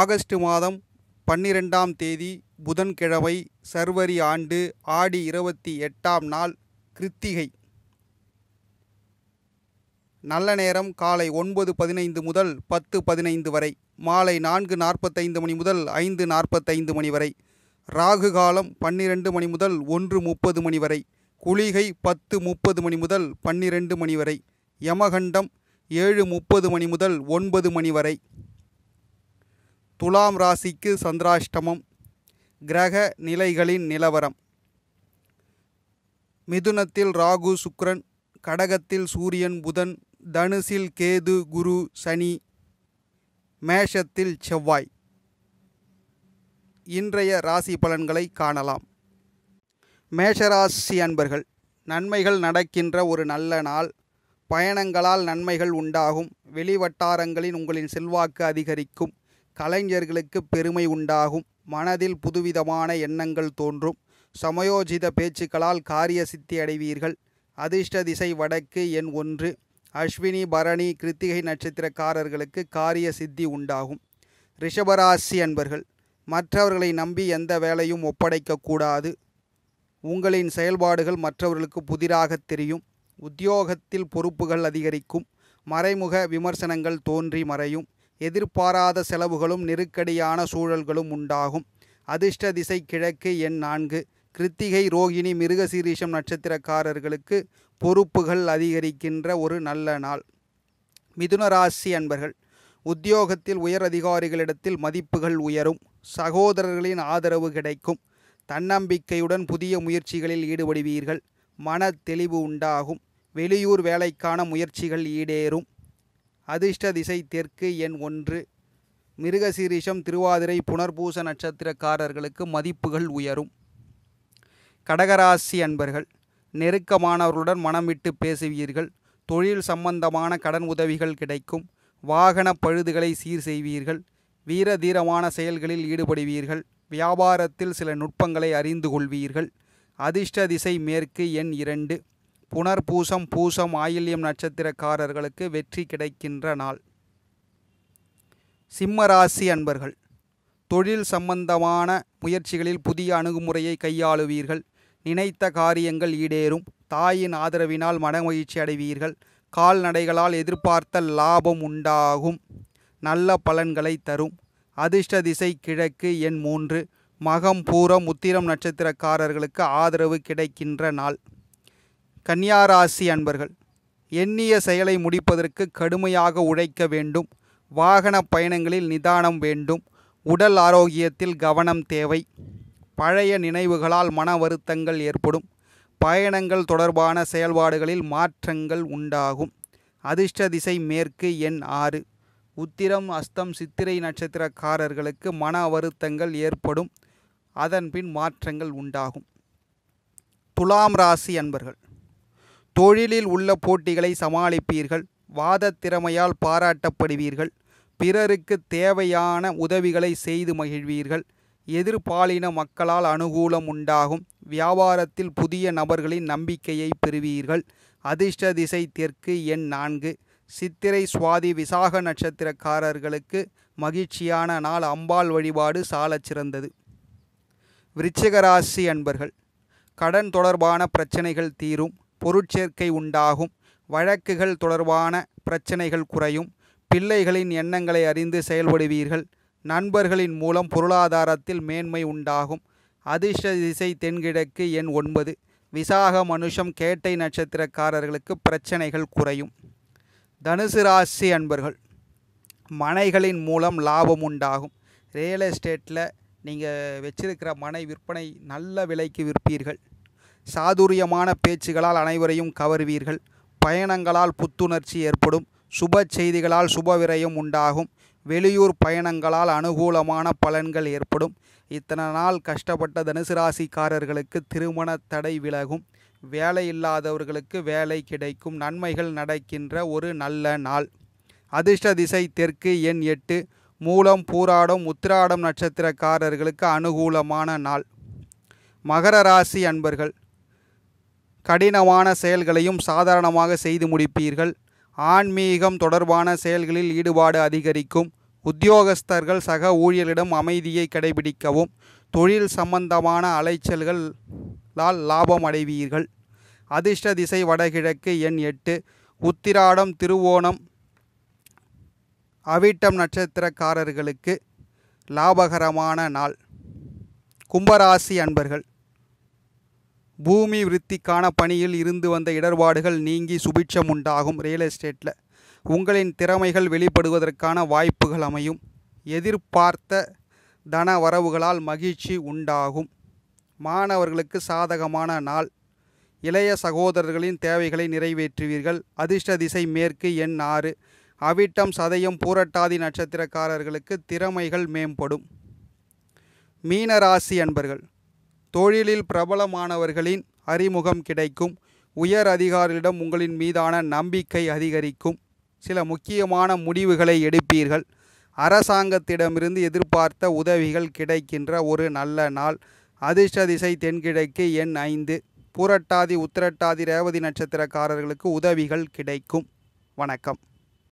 August மாதம் பன்னிரெண்டாம் தேதி புதன்கிழமை சர்வரி ஆண்டு ஆடி இருபத்தி எட்டாம் நாள் கிருத்திகை நல்ல நேரம் காலை ஒன்பது பதினைந்து முதல் பத்து பதினைந்து வரை மாலை நான்கு நாற்பத்தைந்து மணி முதல் ஐந்து நாற்பத்தைந்து மணி வரை ராகு காலம் பன்னிரெண்டு மணி முதல் ஒன்று முப்பது மணி வரை குளிகை பத்து முப்பது மணி முதல் பன்னிரெண்டு மணி வரை யமகண்டம் ஏழு முப்பது மணி முதல் ஒன்பது மணி வரை துலாம் ராசிக்கு சந்திராஷ்டமம் கிரக நிலைகளின் நிலவரம் மிதுனத்தில் ராகு சுக்ரன் கடகத்தில் சூரியன் புதன் தனுசில் கேது குரு சனி மேஷத்தில் செவ்வாய் இன்றைய ராசி பலன்களை காணலாம் மேஷராசி அன்பர்கள் நன்மைகள் நடக்கின்ற ஒரு நல்ல நாள் பயணங்களால் நன்மைகள் உண்டாகும் வெளிவட்டாரங்களில் உங்களின் செல்வாக்கு அதிகரிக்கும் கலைஞர்களுக்கு பெருமை உண்டாகும் மனதில் புதுவிதமான எண்ணங்கள் தோன்றும் சமயோஜித பேச்சுக்களால் காரிய சித்தி அடைவீர்கள் அதிர்ஷ்ட திசை வடக்கு எண் ஒன்று அஸ்வினி பரணி கிருத்திகை நட்சத்திரக்காரர்களுக்கு காரிய சித்தி உண்டாகும் ரிஷபராசி அன்பர்கள் மற்றவர்களை நம்பி எந்த வேலையும் ஒப்படைக்கக்கூடாது உங்களின் செயல்பாடுகள் மற்றவர்களுக்கு புதிராக தெரியும் உத்தியோகத்தில் பொறுப்புகள் அதிகரிக்கும் மறைமுக விமர்சனங்கள் தோன்றி மறையும் எதிர்பாராத செலவுகளும் நெருக்கடியான சூழல்களும் உண்டாகும் அதிர்ஷ்ட திசை கிழக்கு எண் நான்கு கிருத்திகை ரோகிணி மிருகசீரிஷம் நட்சத்திரக்காரர்களுக்கு பொறுப்புகள் அதிகரிக்கின்ற ஒரு நல்ல நாள் மிதுன ராசி அன்பர்கள் உத்தியோகத்தில் உயர் அதிகாரிகளிடத்தில் மதிப்புகள் உயரும் சகோதரர்களின் ஆதரவு கிடைக்கும் தன்னம்பிக்கையுடன் புதிய முயற்சிகளில் ஈடுபடுவீர்கள் மன தெளிவு உண்டாகும் வெளியூர் வேலைக்கான முயற்சிகள் ஈடேறும் அதிர்ஷ்ட திசை தெற்கு எண் ஒன்று மிருகசீரிஷம் திருவாதிரை புனர்பூச நட்சத்திரக்காரர்களுக்கு மதிப்புகள் உயரும் கடகராசி அன்பர்கள் நெருக்கமானவர்களுடன் மனம் விட்டு பேசுவீர்கள் தொழில் சம்பந்தமான கடன் உதவிகள் கிடைக்கும் வாகன பழுதுகளை சீர் செய்வீர்கள் வீர தீரமான செயல்களில் ஈடுபடுவீர்கள் வியாபாரத்தில் சில நுட்பங்களை அறிந்து கொள்வீர்கள் அதிர்ஷ்ட திசை மேற்கு எண் இரண்டு புனர் பூசம் ஆயில்யம் நட்சத்திரக்காரர்களுக்கு வெற்றி கிடைக்கின்ற நாள் சிம்மராசி அன்பர்கள் தொழில் சம்பந்தமான முயற்சிகளில் புதிய அணுகுமுறையை கையாளுவீர்கள் நினைத்த காரியங்கள் ஈடேறும் தாயின் ஆதரவினால் மனமகிழ்ச்சி அடைவீர்கள் கால்நடைகளால் எதிர்பார்த்த லாபம் உண்டாகும் நல்ல பலன்களை தரும் அதிர்ஷ்ட திசை கிழக்கு எண் மூன்று மகம் பூரம் உத்திரம் நட்சத்திரக்காரர்களுக்கு ஆதரவு கிடைக்கின்ற நாள் கன்னியாராசி அன்பர்கள் எண்ணிய செயலை முடிப்பதற்கு கடுமையாக உழைக்க வேண்டும் வாகன பயணங்களில் நிதானம் வேண்டும் உடல் ஆரோக்கியத்தில் கவனம் தேவை பழைய நினைவுகளால் மன வருத்தங்கள் ஏற்படும் பயணங்கள் தொடர்பான செயல்பாடுகளில் மாற்றங்கள் உண்டாகும் அதிர்ஷ்ட திசை மேற்கு எண் ஆறு உத்திரம் அஸ்தம் சித்திரை நட்சத்திரக்காரர்களுக்கு மன வருத்தங்கள் ஏற்படும் அதன்பின் மாற்றங்கள் உண்டாகும் துலாம் ராசி அன்பர்கள் தொழிலில் உள்ள போட்டிகளை சமாளிப்பீர்கள் வாத திறமையால் பாராட்டப்படுவீர்கள் பிறருக்கு தேவையான உதவிகளை செய்து மகிழ்வீர்கள் எதிர்பாலின மக்களால் அனுகூலம் உண்டாகும் வியாபாரத்தில் புதிய நபர்களின் நம்பிக்கையை பெறுவீர்கள் அதிர்ஷ்ட திசை தெற்கு எண் நான்கு சித்திரை சுவாதி விசாக நட்சத்திரக்காரர்களுக்கு மகிழ்ச்சியான நாள் அம்பாள் வழிபாடு சாலச் சிறந்தது விருச்சிகராசி அன்பர்கள் கடன் தொடர்பான பிரச்சனைகள் தீரும் பொருட்சேர்க்கை உண்டாகும் வழக்குகள் தொடர்பான பிரச்சனைகள் குறையும் பிள்ளைகளின் எண்ணங்களை அறிந்து செயல்படுவீர்கள் நண்பர்களின் மூலம் பொருளாதாரத்தில் மேன்மை உண்டாகும் அதிர்ஷ்ட திசை தென்கிழக்கு எண் ஒன்பது விசாக மனுஷம் கேட்டை நட்சத்திரக்காரர்களுக்கு பிரச்சனைகள் குறையும் தனுசு ராசி அன்பர்கள் மனைகளின் மூலம் லாபம் உண்டாகும் ரியல் எஸ்டேட்டில் நீங்கள் வச்சிருக்கிற மனை விற்பனை நல்ல விலைக்கு விற்பீர்கள் சாதுரியமான பேச்சுகளால் அனைவரையும் கவர்வீர்கள் பயணங்களால் புத்துணர்ச்சி ஏற்படும் சுப செய்திகளால் சுப விரயம் உண்டாகும் வெளியூர் பயணங்களால் அனுகூலமான பலன்கள் ஏற்படும் இத்தனை நாள் கஷ்டப்பட்ட தனுசு ராசிக்காரர்களுக்கு திருமண தடை விலகும் வேலை இல்லாதவர்களுக்கு வேலை கிடைக்கும் நன்மைகள் நடக்கின்ற ஒரு நல்ல நாள் அதிர்ஷ்ட திசை தெற்கு எண் எட்டு மூலம் பூராடம் உத்திராடம் நட்சத்திரக்காரர்களுக்கு அனுகூலமான நாள் மகர ராசி அன்பர்கள் கடினமான செயல்களையும் சாதாரணமாக செய்து முடிப்பீர்கள் ஆன்மீகம் தொடர்பான செயல்களில் ஈடுபாடு அதிகரிக்கும் உத்தியோகஸ்தர்கள் சக ஊழியர்களிடம் அமைதியை கடைபிடிக்கவும் தொழில் சம்பந்தமான அலைச்சல்களால் லாபம் அடைவீர்கள் அதிர்ஷ்ட திசை வடகிழக்கு எண் எட்டு உத்திராடம் திருவோணம் அவிட்டம் நட்சத்திரக்காரர்களுக்கு லாபகரமான நாள் கும்பராசி அன்பர்கள் பூமி விருத்திக்கான பணியில் இருந்து வந்த இடர்பாடுகள் நீங்கி சுபிட்சம் உண்டாகும் ரியல் எஸ்டேட்டில் உங்களின் திறமைகள் வெளிப்படுவதற்கான வாய்ப்புகள் அமையும் எதிர்பார்த்த தன வரவுகளால் மகிழ்ச்சி உண்டாகும் மாணவர்களுக்கு சாதகமான நாள் இளைய சகோதரர்களின் தேவைகளை நிறைவேற்றுவீர்கள் அதிர்ஷ்ட திசை மேற்கு எண் ஆறு அவிட்டம் சதயம் பூரட்டாதி நட்சத்திரக்காரர்களுக்கு திறமைகள் மேம்படும் மீனராசி அன்பர்கள் தொழிலில் பிரபலமானவர்களின் அறிமுகம் கிடைக்கும் உயர் அதிகாரிகளிடம் உங்களின் மீதான நம்பிக்கை அதிகரிக்கும் சில முக்கியமான முடிவுகளை எடுப்பீர்கள் அரசாங்கத்திடமிருந்து எதிர்பார்த்த உதவிகள் கிடைக்கின்ற ஒரு நல்ல நாள் அதிர்ஷ்ட திசை தென்கிழக்கு எண் ஐந்து பூரட்டாதி உத்திரட்டாதி ரேவதி நட்சத்திரக்காரர்களுக்கு உதவிகள் கிடைக்கும் வணக்கம்